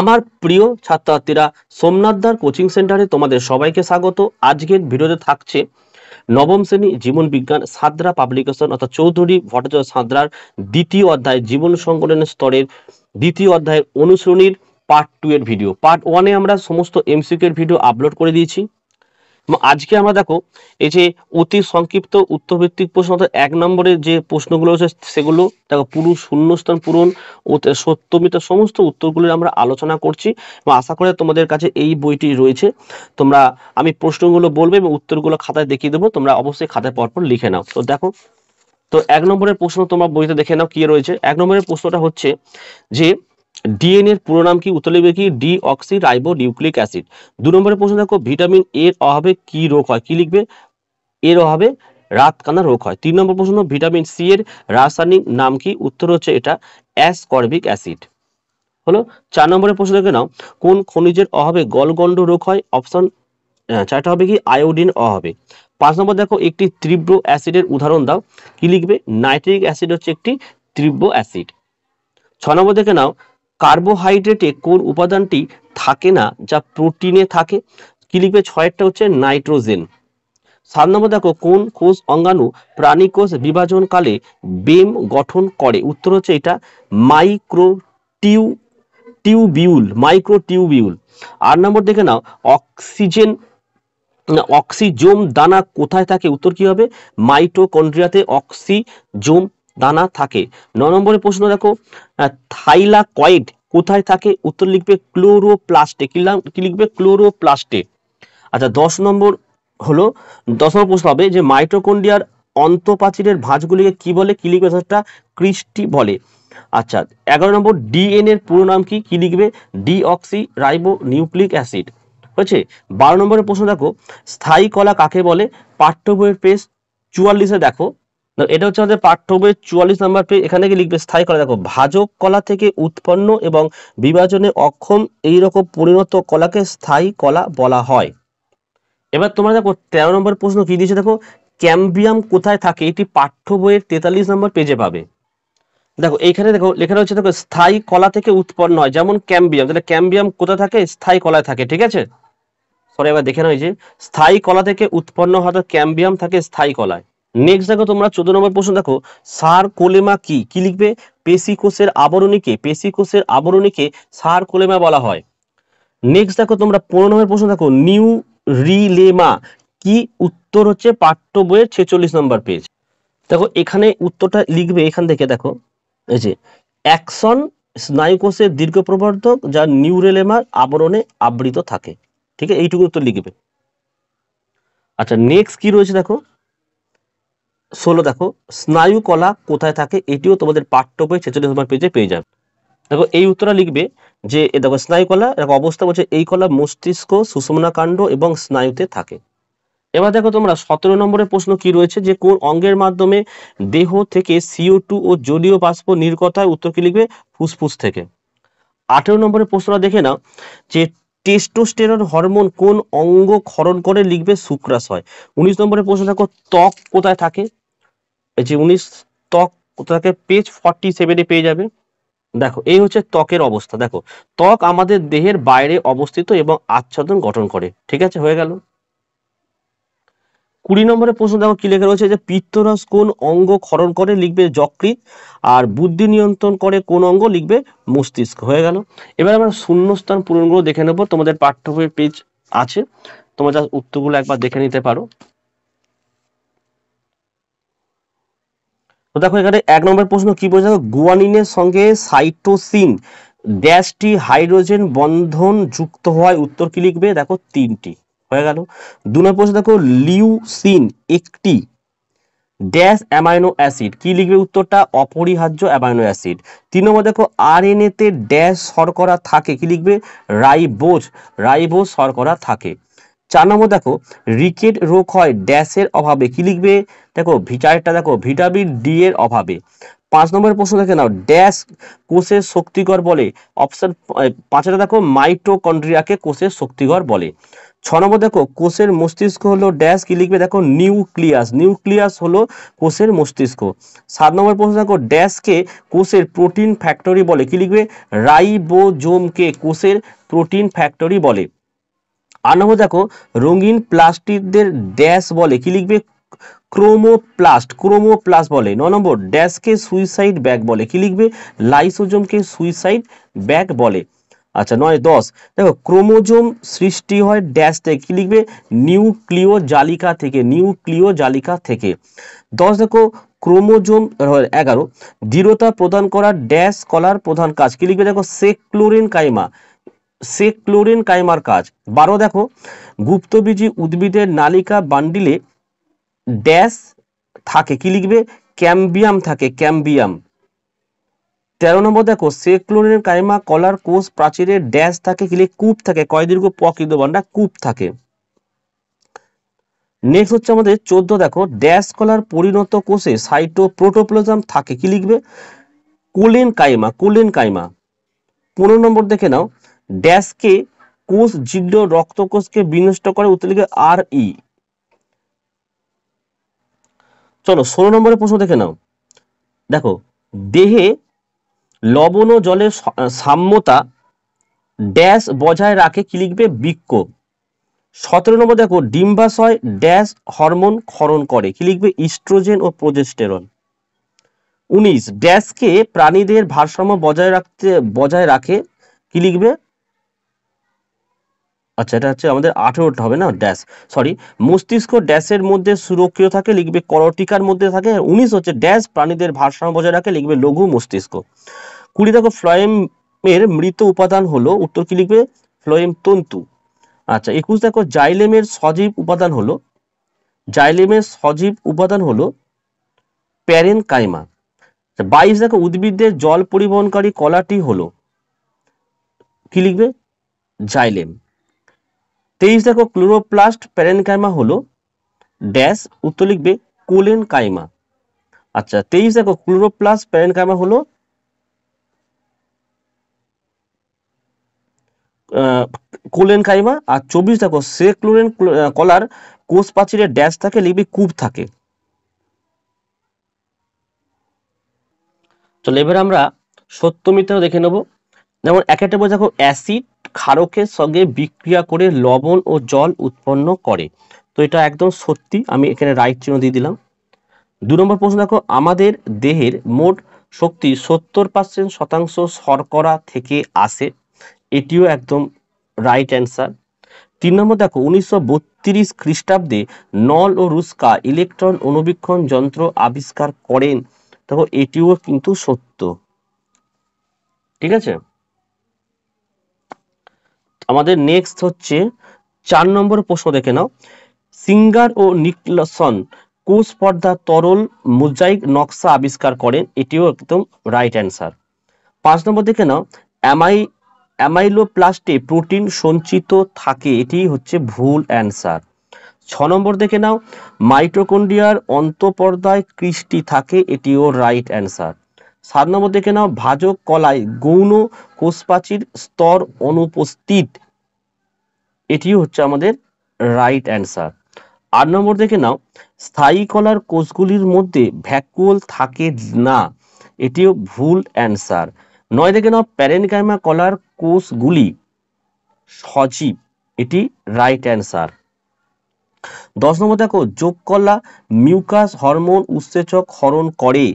আমার প্রিয় ছাত্রছাত্রীরা সোমনাথদার কোচিং সেন্টারে তোমাদের সবাইকে স্বাগত আজকের ভিডিওতে থাকছে নবম শ্রেণী জীবন বিজ্ঞান সাদ্রা পাবলিকেশন অর্থাৎ চৌধুরী ভট্টাচার্য সাদ্রার দ্বিতীয় অধ্যায় জীবন সংগঠনের স্তরের দ্বিতীয় অধ্যায়ের অনুশ্রেণীর পার্ট টু এর ভিডিও পার্ট ওয়ানে আমরা সমস্ত এমসিকের ভিডিও আপলোড করে দিয়েছি আজকে আমরা দেখো এই যে অতি সংক্ষিপ্ত উত্তরভিত্তিক প্রশ্ন অর্থাৎ এক নম্বরে যে প্রশ্নগুলো হচ্ছে সেগুলো দেখো পুরো শূন্যস্থান পূরণ ও সত্যমিতা সমস্ত উত্তরগুলি আমরা আলোচনা করছি এবং আশা করে তোমাদের কাছে এই বইটি রয়েছে তোমরা আমি প্রশ্নগুলো বলবে এবং উত্তরগুলো খাতায় দেখিয়ে দেবো তোমরা অবশ্যই খাতায় পরপর লিখে নাও তো দেখো তো এক নম্বরের প্রশ্ন তোমরা বইতে দেখে নাও কি রয়েছে এক নম্বরের প্রশ্নটা হচ্ছে যে ডিএনএ এর পুরো নাম কি উত্তর লিখবে কি deoxyribonucleic acid দু নম্বরে প্রশ্ন দেখো ভিটামিন এর অভাবে কি রোগ হয় কি লিখবে এর অভাবে রাতকানা রোগ হয় তিন নম্বর প্রশ্ন ভিটামিন সি এর রাসায়নিক নাম কি উত্তর হচ্ছে এটা অ্যাসকর্বিক অ্যাসিড হলো চার নম্বরের প্রশ্ন দেখে নাও কোন খনিজের অভাবে গলগণ্ড রোগ হয় অপশন চারটা হবে কি আয়োডিন অভাবে পাঁচ নম্বর দেখো একটি তীব্র অ্যাসিডের উদাহরণ দাও কি লিখবে নাইট্রিক অ্যাসিড হচ্ছে একটি তীব্র অ্যাসিড ছ নম্বর দেখে নাও কার্বোহাইড্রেটে কোন উপাদানটি থাকে না যা প্রোটিনে থাকে কি লিখবে হচ্ছে নাইট্রোজেন সাত নম্বর দেখো কোন কোষ অঙ্গাণু প্রাণী কোষ বিভাজনকালে বেম গঠন করে উত্তর হচ্ছে এটা মাইক্রো টিউ টিউবিউল মাইক্রো টিউবিউল আট নম্বর দেখে নাও অক্সিজেন অক্সিজোম দানা কোথায় থাকে উত্তর কি হবে মাইটোকন্ড্রিয়াতে অক্সিজোম দানা থাকে ন নম্বরে প্রশ্ন দেখো থাইলাকয়েড কোথায় থাকে উত্তর লিখবে ক্লোরোপ্লাস্টে কি লিখবে ক্লোরোপ্লাস্টে আচ্ছা দশ নম্বর হলো দশ নম্বর প্রশ্ন হবে যে মাইটোকন্ডিয়ার অন্তপাচিরের ভাঁজগুলিকে কি বলে কি লিখবে সেটা ক্রিস্টি বলে আচ্ছা এগারো নম্বর ডিএন এর পুরো নাম কি কি লিখবে ডিঅক্সি রাইবো নিউক্লিক অ্যাসিড হয়েছে বারো নম্বরের প্রশ্ন দেখো স্থায়ী কলা কাকে বলে পাঠ্য বইয়ের পেজ চুয়াল্লিশে দেখো এটা হচ্ছে আমাদের পাঠ্য বইয়ের চুয়াল্লিশ নম্বর পেজ এখানে গিয়ে লিখবে স্থায়ী কলা দেখো ভাজক কলা থেকে উৎপন্ন এবং বিভাজনে অক্ষম এইরকম পরিণত কলাকে স্থায়ী কলা বলা হয় এবার তোমরা দেখো তেরো নম্বর প্রশ্ন কি দিয়েছে দেখো ক্যাম্বিয়াম কোথায় থাকে এটি পাঠ্য বইয়ের তেতাল্লিশ নম্বর পেজে পাবে দেখো এইখানে দেখো লেখা হচ্ছে দেখো স্থায়ী কলা থেকে উৎপন্ন হয় যেমন ক্যাম্বিয়াম তাহলে ক্যাম্বিয়াম কোথায় থাকে স্থায়ী কলায় থাকে ঠিক আছে সরি এবার দেখে নয় যে স্থায়ী কলা থেকে উৎপন্ন হয় ক্যাম্বিয়াম থাকে স্থায়ী কলায় নেক্সট দেখো তোমরা চোদ্দ নম্বর প্রশ্ন দেখো সার কোলেমা কি কি লিখবে পেসিকোষের আবরণীকে পেসিকোষের আবরণীকে সার কোলেমা বলা হয় নেক্সট দেখো তোমরা পনেরো নম্বর প্রশ্ন দেখো নিউ রিলেমা কি উত্তর হচ্ছে পাঠ্য বইয়ের ছেচল্লিশ নম্বর পেজ দেখো এখানে উত্তরটা লিখবে এখান থেকে দেখো এই যে অ্যাকশন স্নায়ুকোষের দীর্ঘ প্রবর্ধক যা নিউরেলেমার আবরণে আবৃত থাকে ঠিক আছে এইটুকু উত্তর লিখবে আচ্ছা নেক্সট কি রয়েছে দেখো ষোলো দেখো স্নায়ু কলা কোথায় থাকে এটিও তোমাদের পাঠ্য বই ছেচল্লিশ নম্বর পেজে পেয়ে যাবে দেখো এই উত্তরটা লিখবে যে দেখো স্নায়ু কলা দেখো অবস্থা বলছে এই কলা মস্তিষ্ক সুষমনা কাণ্ড এবং স্নায়ুতে থাকে এবার দেখো তোমরা সতেরো নম্বরের প্রশ্ন কি রয়েছে যে কোন অঙ্গের মাধ্যমে দেহ থেকে সিও টু ও জলীয় বাষ্প হয় উত্তর কি লিখবে ফুসফুস থেকে আঠেরো নম্বরের প্রশ্নটা দেখে না যে টেস্টোস্টেরন হরমোন কোন অঙ্গ ক্ষরণ করে লিখবে শুক্রাশয় উনিশ নম্বরের প্রশ্ন দেখো ত্বক কোথায় থাকে এই যে উনিশ ত্বক তাকে পেজ ফর্টি সেভেনে পেয়ে যাবে দেখো এই হচ্ছে ত্বকের অবস্থা দেখো ত্বক আমাদের দেহের বাইরে অবস্থিত এবং আচ্ছাদন গঠন করে ঠিক আছে হয়ে গেল কুড়ি নম্বরের প্রশ্ন দেখো কি লেখা রয়েছে যে পিত্তরস কোন অঙ্গ ক্ষরণ করে লিখবে যকৃৎ আর বুদ্ধি নিয়ন্ত্রণ করে কোন অঙ্গ লিখবে মস্তিষ্ক হয়ে গেল এবার আমরা শূন্যস্থান পূরণগুলো দেখে নেবো তোমাদের পাঠ্য পেজ আছে তোমরা উত্তরগুলো একবার দেখে নিতে পারো দেখো এখানে এক নম্বর প্রশ্ন কি বলছে গুয়ানিনের সঙ্গে সাইটোসিন ড্যাশটি হাইড্রোজেন বন্ধন যুক্ত হওয়ায় উত্তর কি লিখবে দেখো তিনটি হয়ে গেল দু নম্বর প্রশ্ন দেখো লিউসিন একটি ড্যাশ অ্যামাইনো অ্যাসিড কি লিখবে উত্তরটা অপরিহার্য অ্যামাইনো অ্যাসিড তিন নম্বর দেখো আর এন এতে ড্যাশ শর্করা থাকে কি লিখবে রাইবোজ রাইবোজ শর্করা থাকে চার নম্বর দেখো রিকেট রোগ হয় ড্যাশের অভাবে কি লিখবে দেখো ভিটারটা দেখো ভিটামিন ডি এর অভাবে পাঁচ নম্বর প্রশ্ন দেখে নাও ড্যাশ কোষের শক্তিকর বলে অপশন পাঁচটা দেখো মাইটোকন্ড্রিয়াকে কোষের শক্তিকর বলে ছ নম্বর দেখো কোষের মস্তিষ্ক হলো ড্যাশ কি লিখবে দেখো নিউক্লিয়াস নিউক্লিয়াস হলো কোষের মস্তিষ্ক সাত নম্বর প্রশ্ন দেখো ড্যাশকে কোষের প্রোটিন ফ্যাক্টরি বলে কি লিখবে রাইবোজোমকে কোষের প্রোটিন ফ্যাক্টরি বলে আর নম্বর দেখো রঙিন প্লাস্টিকদের ড্যাশ বলে কি লিখবে ক্রোমোপ্লাস্ট ক্রোমোপ্লাস্ট বলে ন নম্বর ড্যাশকে সুইসাইড ব্যাগ বলে কি লিখবে লাইসোজোমকে সুইসাইড ব্যাগ বলে আচ্ছা নয় দশ দেখো ক্রোমোজোম সৃষ্টি হয় ড্যাশ থেকে কি লিখবে নিউক্লিও জালিকা থেকে নিউক্লিও জালিকা থেকে দশ দেখো ক্রোমোজোম এগারো দৃঢ়তা প্রদান করা ড্যাশ কলার প্রধান কাজ কি লিখবে দেখো সেক্লোরিন কাইমা সেক্লোরেন কাইমার কাজ বারো দেখো গুপ্তবীজি উদ্ভিদের নালিকা বান্ডিলে ড্যাশ থাকে কি লিখবে ক্যাম্বিয়াম থাকে ক্যাম্বিয়াম তেরো নম্বর দেখো সেক্লোরেন কাইমা কলার কোষ প্রাচীরের ড্যাশ থাকে কি কূপ থাকে কয় দীর্ঘ প্রকৃত বান্ডা কূপ থাকে নেক্সট হচ্ছে আমাদের চোদ্দ দেখো ড্যাশ কলার পরিণত কোষে সাইটো প্রোটোপ্লাজম থাকে কি লিখবে কোলেন কাইমা কোলেন কাইমা পনেরো নম্বর দেখে নাও ড্যাশকে কোষ জীর্ণ রক্তকোষকে বিনষ্ট করে উত্তর লিখে আর ই e। চলো ষোলো নম্বরের প্রশ্ন দেখে নাও দেখো দেহে লবণ ও জলের সাম্যতা ড্যাশ বজায় রাখে কি লিখবে বৃক্ষ সতেরো নম্বর দেখো ডিম্বাশয় ড্যাশ হরমোন ক্ষরণ করে কি লিখবে ইস্ট্রোজেন ও প্রোজেস্টেরন উনিশ ড্যাশকে প্রাণীদের ভারসাম্য বজায় রাখতে বজায় রাখে কি লিখবে আচ্ছা এটা হচ্ছে আমাদের আঠেরোটা হবে না ড্যাশ সরি মস্তিষ্ক ড্যাশের মধ্যে সুরক্ষিত থাকে লিখবে করটিকার মধ্যে থাকে উনিশ হচ্ছে ড্যাশ প্রাণীদের ভারসাম্য বজায় রাখে লিখবে লঘু মস্তিষ্ক কুড়ি দেখো ফ্লয়েমের মৃত উপাদান হলো উত্তর কি লিখবে ফ্লোয়েম তন্তু আচ্ছা একুশ দেখো জাইলেমের সজীব উপাদান হলো জাইলেমের সজীব উপাদান হলো প্যারেন কাইমা আচ্ছা, বাইশ দেখো উদ্ভিদদের জল পরিবহনকারী কলাটি হলো কি লিখবে জাইলেম তেইশ দেখো ক্লোরোপ্লাস্ট প্যারেনকাইমা হলো ড্যাশ উত্তর লিখবে কোলেন কাইমা আচ্ছা তেইশ দেখো ক্লোরোপ্লাস্ট প্যারেনকাইমা হলো কোলেন কাইমা আর চব্বিশ দেখো সেক্লোরেন কলার কোষ প্রাচীরে ড্যাশ থাকে লিখবে কূপ থাকে চলো এবার আমরা সত্য মিথ্যা দেখে নেবো যেমন এক একটা বোঝা দেখো অ্যাসিড ক্ষারকের সঙ্গে বিক্রিয়া করে লবণ ও জল উৎপন্ন করে তো এটা একদম সত্যি আমি এখানে রাইট চিহ্ন দিয়ে দিলাম দু নম্বর প্রশ্ন দেখো আমাদের দেহের মোট শক্তি সত্তর পার্সেন্ট শতাংশ শর্করা থেকে আসে এটিও একদম রাইট অ্যান্সার তিন নম্বর দেখো উনিশশো বত্রিশ খ্রিস্টাব্দে নল ও রুস্কা ইলেকট্রন অনুবীক্ষণ যন্ত্র আবিষ্কার করেন দেখো এটিও কিন্তু সত্য ঠিক আছে আমাদের নেক্সট হচ্ছে চার নম্বর প্রশ্ন দেখে নাও সিঙ্গার ও নিকলসন কোষ পর্দা তরল মোজাইক নকশা আবিষ্কার করেন এটিও একদম রাইট অ্যান্সার পাঁচ নম্বর দেখে নাও অ্যামাই অ্যামাইলোপ্লাস্টে প্রোটিন সঞ্চিত থাকে এটি হচ্ছে ভুল অ্যান্সার ছ নম্বর দেখে নাও মাইটোকন্ডিয়ার অন্তপর্দায় কৃষ্টি থাকে এটিও রাইট অ্যান্সার সাত নম্বর দেখে নাও ভাজক কলায় গৌণ কোষপ্রাচীর স্তর অনুপস্থিত এটি হচ্ছে আমাদের রাইট অ্যান্সার আট নম্বর দেখে নাও স্থায়ী কলার কোষগুলির মধ্যে ভ্যাকুয়াল থাকে না এটিও ভুল অ্যান্সার নয় দেখে নাও প্যারেনকাইমা কলার কোষগুলি সজীব এটি রাইট অ্যান্সার দশ নম্বর দেখো যোগ কলা মিউকাস হরমোন উৎসেচক হরণ করে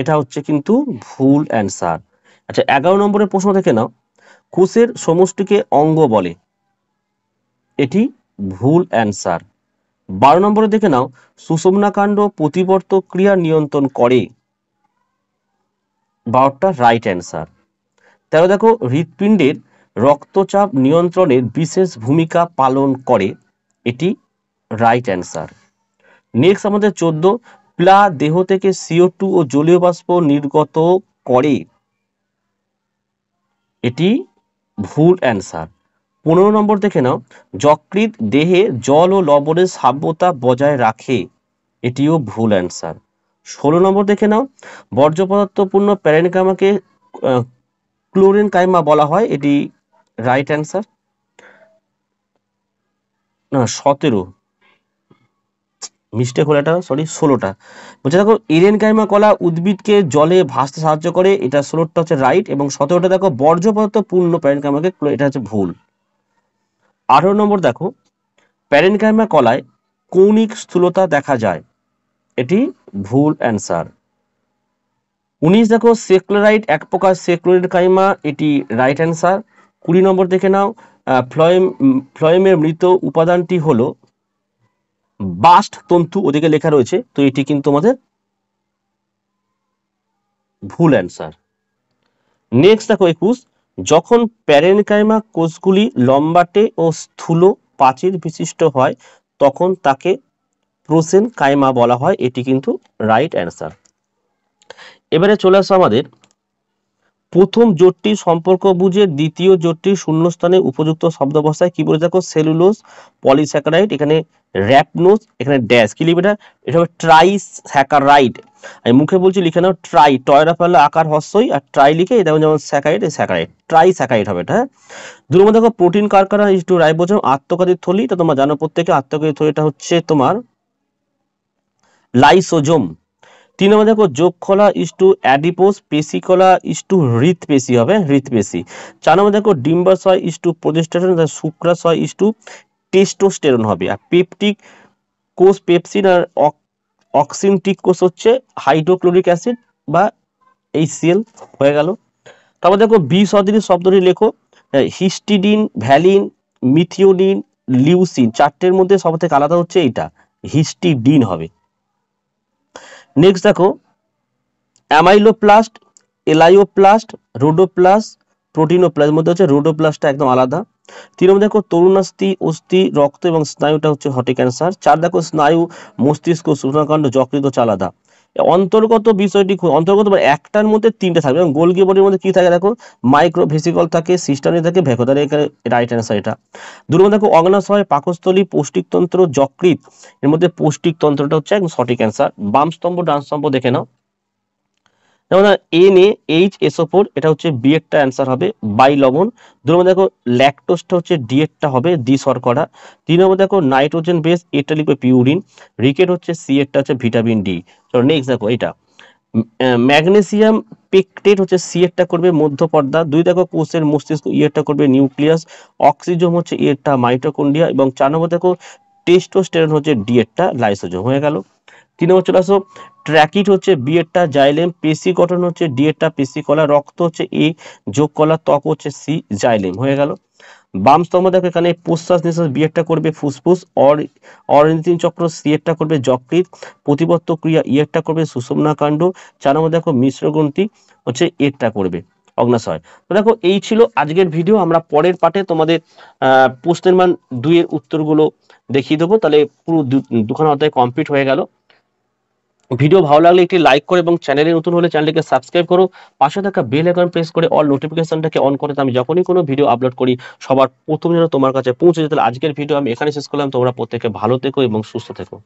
এটা হচ্ছে কিন্তু ভুল অ্যান্সার আচ্ছা এগারো নম্বরের প্রশ্ন দেখে নাও কোষের সমষ্টিকে অঙ্গ বলে এটি ভুল অ্যান্সার বারো নম্বরে দেখে নাও সুষমনাকাণ্ড প্রতিবর্ত ক্রিয়া নিয়ন্ত্রণ করে বারোটা রাইট অ্যান্সার তেরো দেখো হৃৎপিণ্ডের রক্তচাপ নিয়ন্ত্রণের বিশেষ ভূমিকা পালন করে এটি রাইট অ্যান্সার নেক্সট আমাদের চোদ্দ প্লা দেহ থেকে সিও টু ও জলীয় বাষ্প নির্গত করে এটি ভুল অ্যান্সার পনেরো নম্বর দেখে নাও যকৃত দেহে জল ও লবণের সাব্যতা বজায় রাখে এটিও ভুল অ্যান্সার ষোলো নম্বর দেখে নাও বর্জ্য পদার্থপূর্ণ প্যারেনকামাকে ক্লোরিন কাইমা বলা হয় এটি রাইট অ্যান্সার না সতেরো মিস্টেক হলো এটা সরি ষোলোটা বলছে দেখো এরেন কাইমা কলা উদ্ভিদকে জলে ভাসতে সাহায্য করে এটা ষোলোটা হচ্ছে রাইট এবং সতেরোটা দেখো বর্জ্য পদার্থ পূর্ণ প্যারেনকাইমাকে এটা হচ্ছে ভুল আঠেরো নম্বর দেখো প্যারেনকাইমা কলায় কৌণিক স্থূলতা দেখা যায় এটি ভুল অ্যান্সার উনিশ দেখো সেক্লোরাইট এক প্রকার সেক্লোরিড কাইমা এটি রাইট অ্যান্সার কুড়ি নম্বর দেখে নাও ফ্লয়েম ফ্লয়েমের মৃত উপাদানটি হলো বাস্ট তন্তু ওদিকে লেখা রয়েছে তো এটি কিন্তু আমাদের ভুল অ্যান্সার নেক্সট দেখো একুশ যখন প্যারেনকাইমা কোষগুলি লম্বাটে ও স্থূল পাচির বিশিষ্ট হয় তখন তাকে প্রোসেন কাইমা বলা হয় এটি কিন্তু রাইট অ্যান্সার এবারে চলে আসো আমাদের প্রথম জোটটি সম্পর্ক বুঝে দ্বিতীয় জোটটি শূন্যস্থানে উপযুক্ত শব্দ অবস্থায় কি বলে দেখো সেলুলোস পলিস্যাকারাইড এখানে র্যাপনোজ এখানে ড্যাশ কি লিখবে এটা এটা হবে ট্রাইস্যাকারাইড আমি মুখে বলছি লিখে নাও ট্রাই টয়রা ফেললে আকার হস্যই আর ট্রাই লিখে এটা যেমন স্যাকারাইড স্যাকারাইট স্যাকারাইড ট্রাইস্যাকারাইড হবে এটা হ্যাঁ দুর্ম দেখো প্রোটিন কারখানা ইস টু রাইবোজম আত্মকারী থলি এটা তোমরা জানো প্রত্যেকে আত্মকারী থলিটা হচ্ছে তোমার লাইসোজোম তিন নম্বর দেখো যোগকলা ইস টু অ্যাডিপোস পেশিকলা ইস টু পেশি হবে পেশি চার নম্বর দেখো ডিম্বাশয় ইস টু প্রজেস্টেরন শুক্রাশয় ইস টু টেস্টোস্টেরন হবে আর পেপটিক কোষ পেপসিন আর অক্সিনটিক কোষ হচ্ছে হাইড্রোক্লোরিক অ্যাসিড বা এই সেল হয়ে গেল তারপর দেখো বি সদৃশ শব্দটি লেখো হ্যাঁ, হিস্টিডিন ভ্যালিন মিথিওডিন লিউসিন চারটের মধ্যে সব থেকে আলাদা হচ্ছে এইটা হিস্টিডিন হবে নেক্সট দেখো অ্যামাইলোপ্লাস্ট এলাইওপ্লাস্ট রোডোপ্লাস্ট প্রোটিনোপ্লাস্ট মধ্যে হচ্ছে রোডোপ্লাস্টটা একদম আলাদা তিন নম্বর দেখো তরুণাস্থি অস্থি রক্ত এবং স্নায়ুটা হচ্ছে হটে ক্যান্সার চার দেখো স্নায়ু মস্তিষ্ক শুক্রাকাণ্ড যকৃত হচ্ছে আলাদা অন্তর্গত বিষয়টি অন্তর্গত মানে একটার মধ্যে তিনটা থাকবে এবং গোলকিপারের মধ্যে কি থাকে দেখো মাইক্রো ভেসিকল থাকে সিস্টানি থাকে ভেকোদার এখানে রাইট অ্যান্সার এটা দুর্গম দেখো অগ্নাশয় পাকস্থলী পৌষ্টিকতন্ত্র যকৃত এর মধ্যে পৌষ্টিকতন্ত্রটা হচ্ছে একদম সঠিক অ্যান্সার ডান স্তম্ভ দেখে নাও যেমন N A H S O four এটা হচ্ছে বি এরটা অ্যান্সার হবে বাই লবণ দুই নম্বর দেখো ল্যাকটোসটা হচ্ছে ডি এরটা হবে ডি শর্করা তিন নম্বর দেখো নাইট্রোজেন বেস এটা লিখবে পিউরিন রিকেট হচ্ছে সি এরটা হচ্ছে ভিটামিন ডি চলো নেক্সট দেখো এটা ম্যাগনেসিয়াম পেকটেট হচ্ছে সি টা করবে মধ্য পর্দা দুই দেখো কোষের মস্তিষ্ক ইয়েরটা e করবে নিউক্লিয়াস অক্সিজোম হচ্ছে ইয়েরটা মাইটোকন্ডিয়া এবং চার নম্বর দেখো টেস্টোস্টেরন হচ্ছে ডি এরটা লাইসোজোম হয়ে গেল তিন নম্বর চলে আসো ট্র্যাকিট হচ্ছে বিএডটা জাইলেম পেশি গঠন হচ্ছে ডিএডটা পেশি কলা রক্ত হচ্ছে এ যোগ কলা ত্বক হচ্ছে সি জাইলেম হয়ে গেল বাম স্তম্ভ দেখো এখানে প্রশ্বাস নিঃশ্বাস বিএডটা করবে ফুসফুস অর অরিন্দ্রিন চক্র সিএডটা করবে যকৃত প্রতিবদ্ধ ক্রিয়া ইয়েরটা করবে সুষমনা কাণ্ড চার নম্বর দেখো মিশ্র গ্রন্থি হচ্ছে এরটা করবে অগ্নাশয় তো দেখো এই ছিল আজকের ভিডিও আমরা পরের পাঠে তোমাদের প্রশ্নের মান দুইয়ের উত্তরগুলো দেখিয়ে দেবো তাহলে পুরো দুখানা অধ্যায় কমপ্লিট হয়ে গেল ভিডিও ভালো লাগলে একটি লাইক করে এবং চ্যানেলে নতুন হলে চ্যানেলটিকে সাবস্ক্রাইব করো পাশে থাকা বেল আইকন প্রেস করে অল নোটিফিকেশনটাকে অন করে আমি যখনই কোনো ভিডিও আপলোড করি সবার প্রথম যেন তোমার কাছে পৌঁছে যেতে আজকের ভিডিও আমি এখানে শেষ করলাম তোমরা প্রত্যেকে ভালো থেকো এবং সুস্থ থেকো